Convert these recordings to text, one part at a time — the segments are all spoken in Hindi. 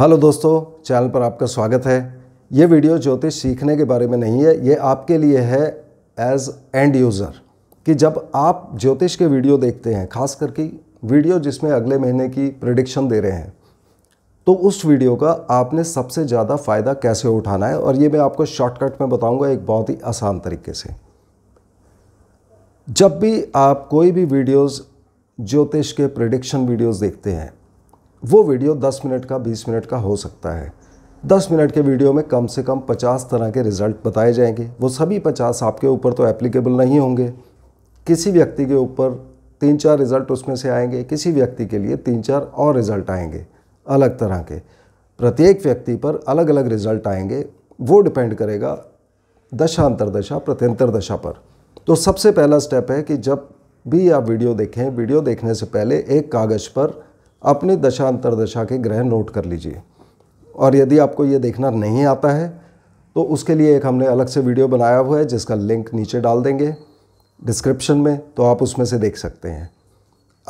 हेलो दोस्तों चैनल पर आपका स्वागत है ये वीडियो ज्योतिष सीखने के बारे में नहीं है ये आपके लिए है एज एंड यूज़र कि जब आप ज्योतिष के वीडियो देखते हैं खास करके वीडियो जिसमें अगले महीने की प्रडिक्शन दे रहे हैं तो उस वीडियो का आपने सबसे ज़्यादा फ़ायदा कैसे उठाना है और ये मैं आपको शॉर्टकट में बताऊँगा एक बहुत ही आसान तरीके से जब भी आप कोई भी वीडियोज़ ज्योतिष के प्रडिक्शन वीडियोज़ देखते हैं वो वीडियो 10 मिनट का 20 मिनट का हो सकता है 10 मिनट के वीडियो में कम से कम 50 तरह के रिज़ल्ट बताए जाएंगे वो सभी 50 आपके ऊपर तो एप्लीकेबल नहीं होंगे किसी व्यक्ति के ऊपर तीन चार रिज़ल्ट उसमें से आएंगे किसी व्यक्ति के लिए तीन चार और रिज़ल्ट आएंगे अलग तरह के प्रत्येक व्यक्ति पर अलग अलग रिज़ल्ट आएंगे वो डिपेंड करेगा दशा अंतरदशा प्रत्यंतर दशा पर तो सबसे पहला स्टेप है कि जब भी आप वीडियो देखें वीडियो देखने से पहले एक कागज़ पर अपनी दशा अंतर्दशा के ग्रह नोट कर लीजिए और यदि आपको ये देखना नहीं आता है तो उसके लिए एक हमने अलग से वीडियो बनाया हुआ है जिसका लिंक नीचे डाल देंगे डिस्क्रिप्शन में तो आप उसमें से देख सकते हैं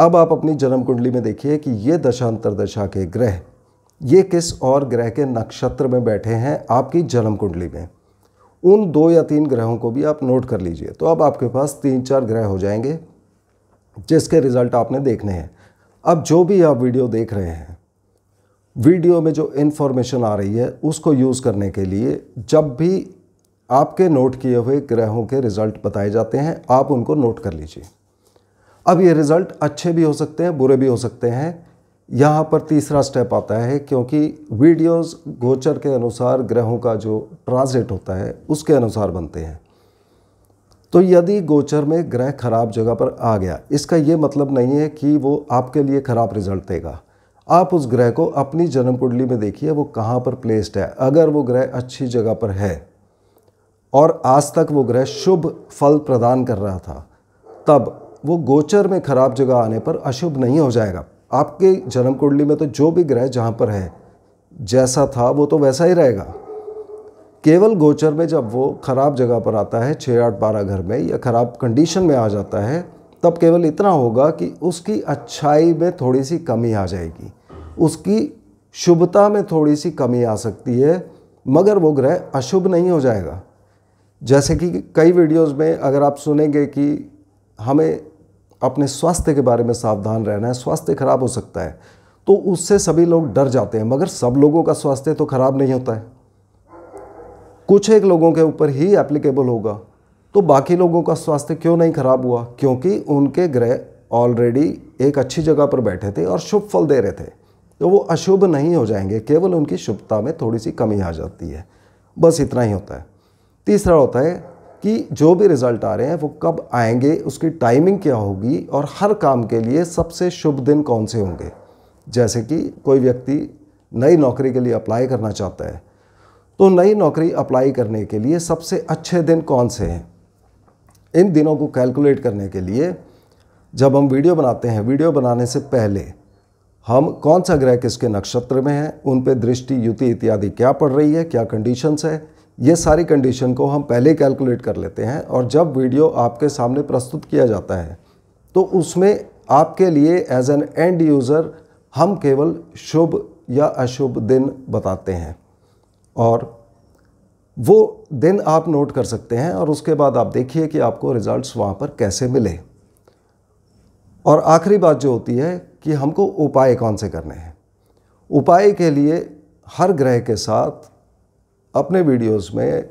अब आप अपनी जन्म कुंडली में देखिए कि ये दशांतर दशा के ग्रह ये किस और ग्रह के नक्षत्र में बैठे हैं आपकी जन्म कुंडली में उन दो या तीन ग्रहों को भी आप नोट कर लीजिए तो अब आपके पास तीन चार ग्रह हो जाएंगे जिसके रिज़ल्ट आपने देखने हैं अब जो भी आप वीडियो देख रहे हैं वीडियो में जो इन्फॉर्मेशन आ रही है उसको यूज़ करने के लिए जब भी आपके नोट किए हुए ग्रहों के रिज़ल्ट बताए जाते हैं आप उनको नोट कर लीजिए अब ये रिज़ल्ट अच्छे भी हो सकते हैं बुरे भी हो सकते हैं यहाँ पर तीसरा स्टेप आता है क्योंकि वीडियोस गोचर के अनुसार ग्रहों का जो ट्रांजिट होता है उसके अनुसार बनते हैं तो यदि गोचर में ग्रह खराब जगह पर आ गया इसका ये मतलब नहीं है कि वो आपके लिए खराब रिजल्ट देगा आप उस ग्रह को अपनी जन्म कुंडली में देखिए वो कहाँ पर प्लेस्ड है अगर वो ग्रह अच्छी जगह पर है और आज तक वो ग्रह शुभ फल प्रदान कर रहा था तब वो गोचर में खराब जगह आने पर अशुभ नहीं हो जाएगा आपके जन्म कुंडली में तो जो भी ग्रह जहाँ पर है जैसा था वो तो वैसा ही रहेगा केवल गोचर में जब वो ख़राब जगह पर आता है छः आठ बारह घर में या ख़राब कंडीशन में आ जाता है तब केवल इतना होगा कि उसकी अच्छाई में थोड़ी सी कमी आ जाएगी उसकी शुभता में थोड़ी सी कमी आ सकती है मगर वो ग्रह अशुभ नहीं हो जाएगा जैसे कि कई वीडियोस में अगर आप सुनेंगे कि हमें अपने स्वास्थ्य के बारे में सावधान रहना है स्वास्थ्य खराब हो सकता है तो उससे सभी लोग डर जाते हैं मगर सब लोगों का स्वास्थ्य तो खराब नहीं होता है कुछ एक लोगों के ऊपर ही एप्लीकेबल होगा तो बाकी लोगों का स्वास्थ्य क्यों नहीं खराब हुआ क्योंकि उनके ग्रह ऑलरेडी एक अच्छी जगह पर बैठे थे और शुभ फल दे रहे थे तो वो अशुभ नहीं हो जाएंगे केवल उनकी शुभता में थोड़ी सी कमी आ जाती है बस इतना ही होता है तीसरा होता है कि जो भी रिज़ल्ट आ रहे हैं वो कब आएंगे उसकी टाइमिंग क्या होगी और हर काम के लिए सबसे शुभ दिन कौन से होंगे जैसे कि कोई व्यक्ति नई नौकरी के लिए अप्लाई करना चाहता है तो नई नौकरी अप्लाई करने के लिए सबसे अच्छे दिन कौन से हैं इन दिनों को कैलकुलेट करने के लिए जब हम वीडियो बनाते हैं वीडियो बनाने से पहले हम कौन सा ग्रह किसके नक्षत्र में है उन पर दृष्टि युति इत्यादि क्या पड़ रही है क्या कंडीशंस है ये सारी कंडीशन को हम पहले कैलकुलेट कर लेते हैं और जब वीडियो आपके सामने प्रस्तुत किया जाता है तो उसमें आपके लिए एज एन एंड यूज़र हम केवल शुभ या अशुभ दिन बताते हैं और वो दिन आप नोट कर सकते हैं और उसके बाद आप देखिए कि आपको रिज़ल्ट्स वहाँ पर कैसे मिले और आखिरी बात जो होती है कि हमको उपाय कौन से करने हैं उपाय के लिए हर ग्रह के साथ अपने वीडियोस में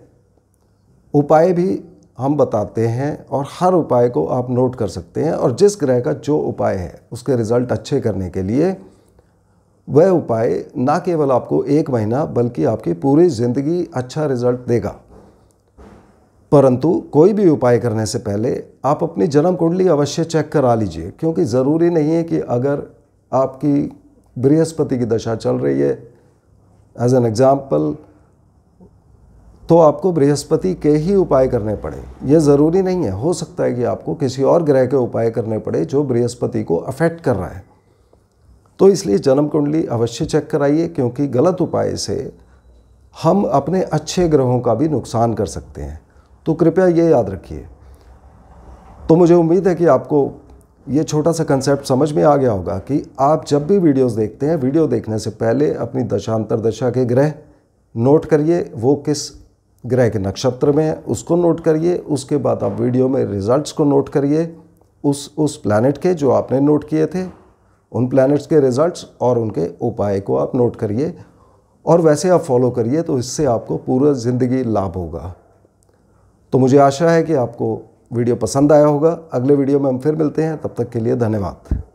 उपाय भी हम बताते हैं और हर उपाय को आप नोट कर सकते हैं और जिस ग्रह का जो उपाय है उसके रिज़ल्ट अच्छे करने के लिए वह उपाय ना केवल आपको एक महीना बल्कि आपकी पूरी ज़िंदगी अच्छा रिजल्ट देगा परंतु कोई भी उपाय करने से पहले आप अपनी जन्म कुंडली अवश्य चेक करा लीजिए क्योंकि ज़रूरी नहीं है कि अगर आपकी बृहस्पति की दशा चल रही है एज एन एग्ज़ाम्पल तो आपको बृहस्पति के ही उपाय करने पड़े यह ज़रूरी नहीं है हो सकता है कि आपको किसी और ग्रह के उपाय करने पड़े जो बृहस्पति को अफेक्ट कर रहा है तो इसलिए जन्म कुंडली अवश्य चेक कराइए क्योंकि गलत उपाय से हम अपने अच्छे ग्रहों का भी नुकसान कर सकते हैं तो कृपया ये याद रखिए तो मुझे उम्मीद है कि आपको ये छोटा सा कंसेप्ट समझ में आ गया होगा कि आप जब भी वीडियोस देखते हैं वीडियो देखने से पहले अपनी दशांतर दशा के ग्रह नोट करिए वो किस ग्रह के नक्षत्र में है उसको नोट करिए उसके बाद आप वीडियो में रिजल्ट्स को नोट करिए उस उस प्लानट के जो आपने नोट किए थे उन प्लैनेट्स के रिजल्ट्स और उनके उपाय को आप नोट करिए और वैसे आप फॉलो करिए तो इससे आपको पूरा ज़िंदगी लाभ होगा तो मुझे आशा है कि आपको वीडियो पसंद आया होगा अगले वीडियो में हम फिर मिलते हैं तब तक के लिए धन्यवाद